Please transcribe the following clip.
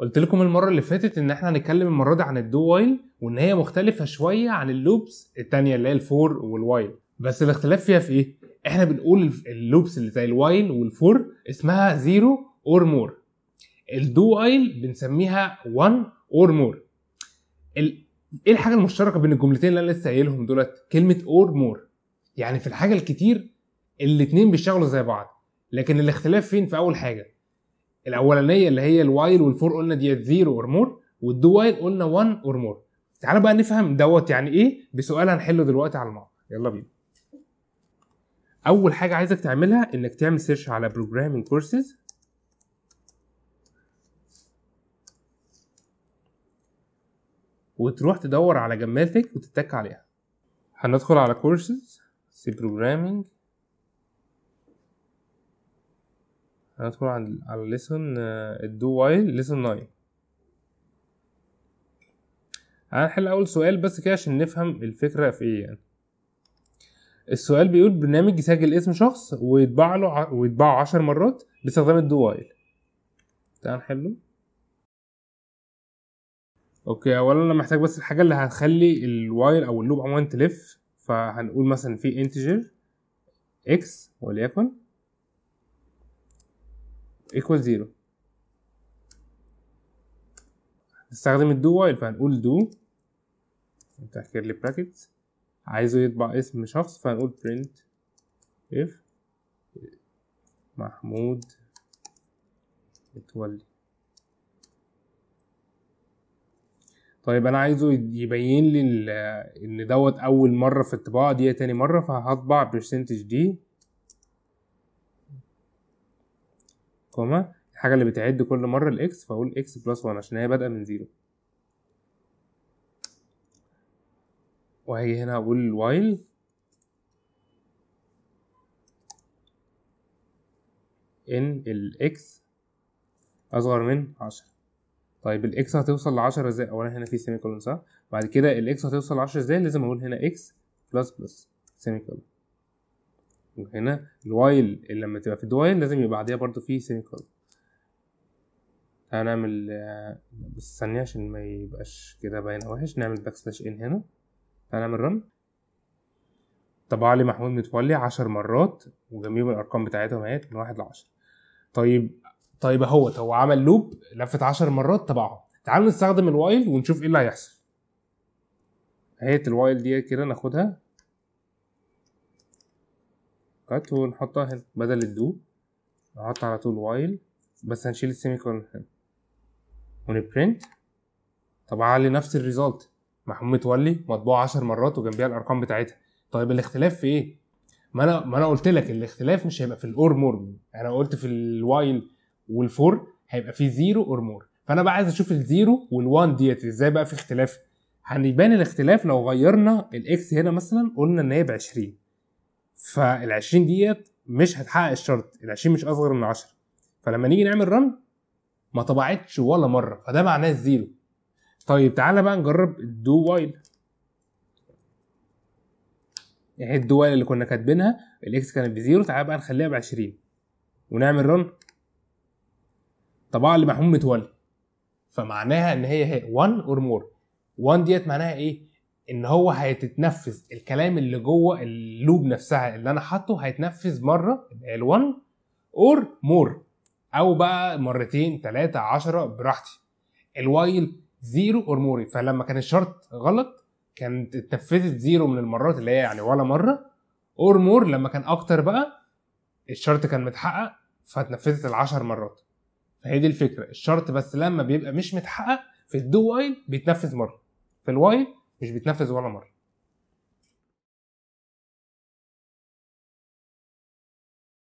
قلت لكم المره اللي فاتت ان احنا هنتكلم المره دي عن الدو وايل وان هي مختلفه شويه عن اللوبس الثانيه اللي هي الفور والوايل بس الاختلاف فيها في ايه احنا بنقول اللوبس اللي زي الوايل والفور اسمها زيرو اور مور الدو وايل بنسميها 1 اور مور ايه الحاجه المشتركه بين الجملتين اللي انا لسه قايلهم دولت كلمه اور مور يعني في الحاجه الكتير الاتنين بيشتغلوا زي بعض لكن الاختلاف فين في اول حاجه الاولانيه اللي هي الوايل والفور قلنا ديت زيرو اور مور والدو وايل قلنا 1 اور مور تعال بقى نفهم دوت يعني ايه بسؤال هنحله دلوقتي على المقطع يلا بينا اول حاجه عايزك تعملها انك تعمل سيرش على بروجرامينج كورسز وتروح تدور على جمالتك وتتك عليها هندخل على كورسز سي بروجرامينج هندخل على ليسون آه، الدو وايل ليسون 9 هنحل اول سؤال بس كده عشان نفهم الفكره في ايه يعني السؤال بيقول برنامج يسجل اسم شخص ويتباع له ويطبعه 10 مرات باستخدام الدو وايل تعال نحله اوكي اولا انا محتاج بس الحاجه اللي هتخلي الوايل او اللوب عموما تلف فهنقول مثلا في انتجر اكس وليكن equal 0 نستخدم الدو وايل فهنقول دو نفتح كيرلي براكتس عايزه يطبع اسم شخص فهنقول print if محمود متولي طيب انا عايزه يبين لي ان دوت اول مره في الطباعه دي تاني مره فهطبع percentage دي كوما الحاجة اللي بتعد كل مرة الإكس فأقول إكس بلس 1 عشان هي بادئة من زيرو وهي هنا أقول وايل إن الإكس أصغر من 10 طيب الإكس هتوصل ل 10 إزاي؟ أولا هنا في سيمي كولون صح؟ بعد كده الإكس هتوصل ل 10 إزاي؟ لازم أقول هنا إكس بلس بلس سيمي كولون وهنا الوايل اللي لما تبقى في الدوايل لازم يبقى بعديها برضو في سيمي كولون هنعمل بس ثانية عشان ما يبقاش كده باين وحش نعمل باك سلاش ان هنا هنعمل رن طبع لي محمود متولي عشر مرات وجميع الارقام بتاعتهم اهي من واحد لعشر طيب طيب اهوت هو عمل لوب لفت عشر مرات تبعهم تعالوا نستخدم الوايل ونشوف ايه اللي هيحصل هيت الوايل دي كده ناخدها كات ونحطها هنا بدل الدو نحط على طول وايل بس هنشيل السيمي كولن هنا ونبرنت طب علي نفس الريزلت محمود متولي مطبوع 10 مرات وجنبيها الارقام بتاعتها طيب الاختلاف في ايه ما انا ما انا قلت لك الاختلاف مش هيبقى في الاور مور انا قلت في الوايل والفور هيبقى في زيرو اور مور فانا بقى عايز اشوف الزيرو والوان ديت ازاي بقى في اختلاف هنبان الاختلاف لو غيرنا الاكس هنا مثلا قلنا ان هي ب 20 فال 20 ديت مش هتحقق الشرط ال 20 مش اصغر من 10 فلما نيجي نعمل رن ما طبعتش ولا مره فده معناه الزيرو طيب تعالى بقى نجرب الدو وايل يعني الدو وايل اللي كنا كاتبينها الاكس كانت بزيرو تعالى بقى نخليها ب 20 ونعمل رن طبعا اللي محموم متولي فمعناها ان هي هي 1 اور مور 1 ديت معناها ايه ان هو هيتتنفذ الكلام اللي جوه اللوب نفسها اللي انا حاطه هيتنفذ مره ال1 اور مور او بقى مرتين ثلاثه عشرة براحتي الوايل زيرو اور مور فلما كان الشرط غلط كانت اتنفذت زيرو من المرات اللي هي يعني ولا مره اور مور لما كان اكتر بقى الشرط كان متحقق فاتنفذت العشر مرات فهي دي الفكره الشرط بس لما بيبقى مش متحقق في الدو وايل بيتنفذ مره في الوايل مش بيتنفذ ولا مره